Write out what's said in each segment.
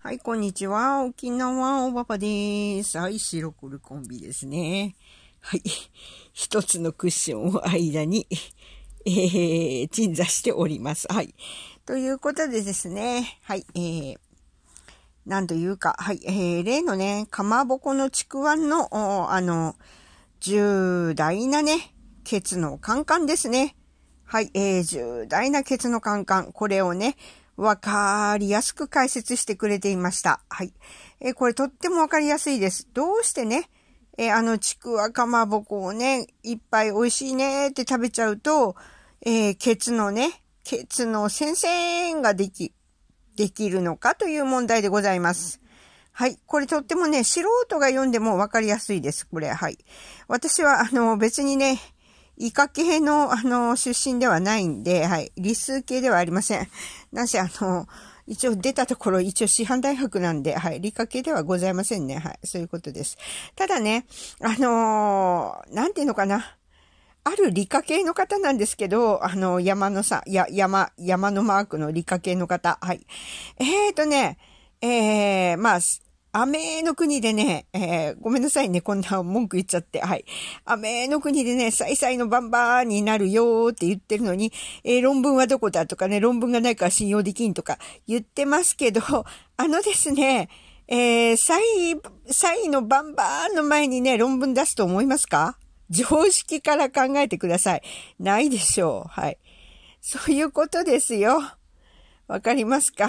はい、こんにちは。沖縄おばばです。はい、白黒コンビですね。はい。一つのクッションを間に、えー、鎮座しております。はい。ということでですね、はい、えー、なんというか、はい、えー、例のね、かまぼこのちくわんの、あの、重大なね、ケツのカンカンですね。はい、えー、重大なケツのカンカン。これをね、わかりやすく解説してくれていました。はい。えー、これとってもわかりやすいです。どうしてね、えー、あのちくわかまぼこをね、いっぱい美味しいねって食べちゃうと、えー、ケツのね、ケツの先生ができ、できるのかという問題でございます。はい。これとってもね、素人が読んでもわかりやすいです。これ、はい。私は、あの、別にね、イカ系の、あの、出身ではないんで、はい、理数系ではありません。なし、あの、一応出たところ、一応師範大学なんで、はい、理科系ではございませんね。はい、そういうことです。ただね、あのー、なんていうのかな。ある理科系の方なんですけど、あの、山のさ、や、山、山のマークの理科系の方。はい。えーとね、えー、まあ、アメの国でね、えー、ごめんなさいね、こんな文句言っちゃって、はい。アメの国でね、サイサイのバンバーになるよーって言ってるのに、えー、論文はどこだとかね、論文がないから信用できんとか言ってますけど、あのですね、えー、サイ、サイのバンバーの前にね、論文出すと思いますか常識から考えてください。ないでしょう。はい。そういうことですよ。わかりますか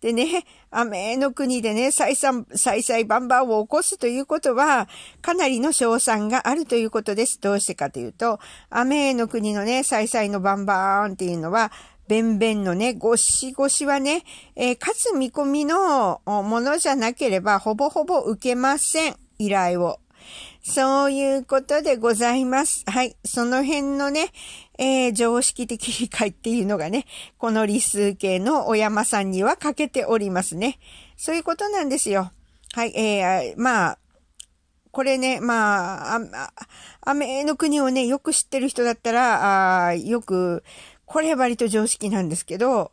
でね、雨の国でね、再三、再々バンバンを起こすということは、かなりの賞賛があるということです。どうしてかというと、雨の国のね、再々のバンバーンっていうのは、ベンベンのね、ごしごしはね、えー、勝つ見込みのものじゃなければ、ほぼほぼ受けません。依頼を。そういうことでございます。はい。その辺のね、えー、常識的理解っていうのがね、この理数系のお山さんには欠けておりますね。そういうことなんですよ。はい。えー、まあ、これね、まあ、あメの国をね、よく知ってる人だったら、あよく、これ割と常識なんですけど、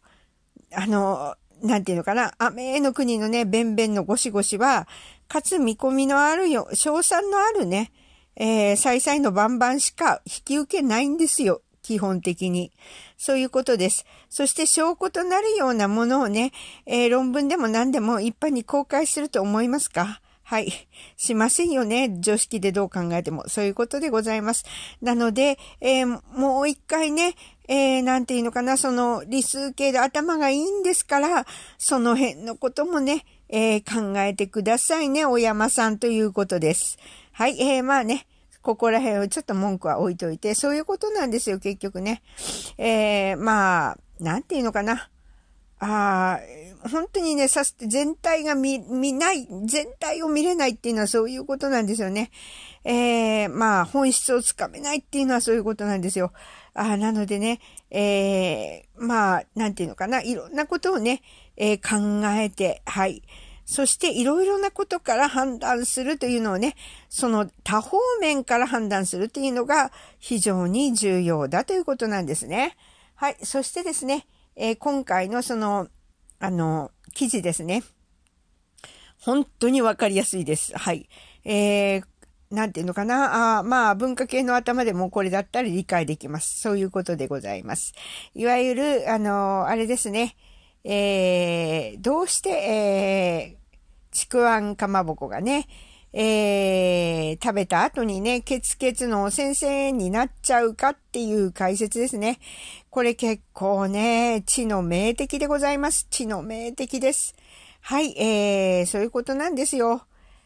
あの、なんていうのかな、雨の国のね、べんのゴシゴシは、かつ見込みのあるよ、賞賛のあるね、えー、さいのバンバンしか引き受けないんですよ。基本的に。そういうことです。そして証拠となるようなものをね、えー、論文でも何でも一般に公開すると思いますかはい。しませんよね。常識でどう考えても。そういうことでございます。なので、えー、もう一回ね、えー、なんていうのかな、その理数系で頭がいいんですから、その辺のこともね、えー、考えてくださいね、お山さんということです。はい、えー、まあね、ここら辺をちょっと文句は置いといて、そういうことなんですよ、結局ね。えー、まあ、なんていうのかな。ああ、本当にね、さす、全体が見、見ない、全体を見れないっていうのはそういうことなんですよね。えー、まあ、本質をつかめないっていうのはそういうことなんですよ。ああ、なのでね、えー、まあ、なんていうのかな、いろんなことをね、えー、考えて、はい。そしていろいろなことから判断するというのをね、その多方面から判断するというのが非常に重要だということなんですね。はい。そしてですね、えー、今回のその、あの、記事ですね。本当にわかりやすいです。はい。えー、なんていうのかな。あまあ、文化系の頭でもこれだったら理解できます。そういうことでございます。いわゆる、あの、あれですね。えー、どうして、えー、ちくわんかまぼこがね、えー、食べた後にね、ケツケツの先生になっちゃうかっていう解説ですね。これ結構ね、血の名的でございます。血の名的です。はい、えー、そういうことなんですよ。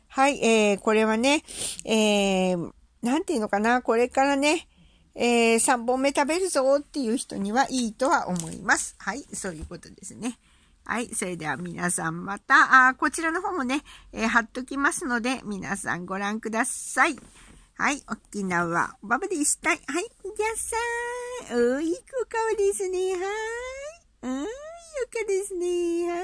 はい、えー、これはね、えー、なんていうのかな、これからね、えー、3本目食べるぞっていう人にはいいとは思います。はい、そういうことですね。はい。それでは皆さんまた、あこちらの方もね、えー、貼っときますので、皆さんご覧ください。はい。沖縄、バブでしたい。はい。じゃあさーん。おいい効果ですね。はい。うん。よかですね。はい。